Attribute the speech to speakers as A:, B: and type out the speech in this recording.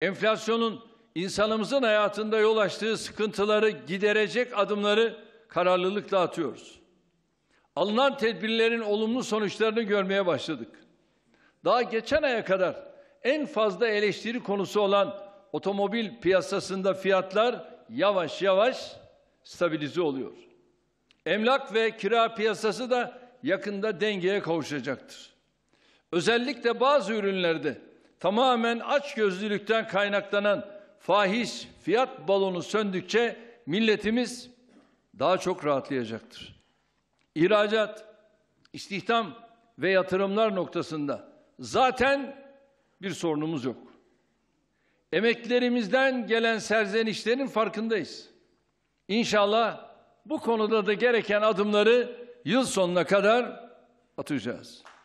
A: Enflasyonun insanımızın hayatında yol açtığı sıkıntıları giderecek adımları kararlılıkla atıyoruz. Alınan tedbirlerin olumlu sonuçlarını görmeye başladık. Daha geçen aya kadar en fazla eleştiri konusu olan otomobil piyasasında fiyatlar yavaş yavaş stabilize oluyor. Emlak ve kira piyasası da yakında dengeye kavuşacaktır. Özellikle bazı ürünlerde tamamen açgözlülükten kaynaklanan fahiş fiyat balonu söndükçe milletimiz daha çok rahatlayacaktır. İhracat, istihdam ve yatırımlar noktasında zaten bir sorunumuz yok. Emeklerimizden gelen serzenişlerin farkındayız. İnşallah bu konuda da gereken adımları yıl sonuna kadar atacağız.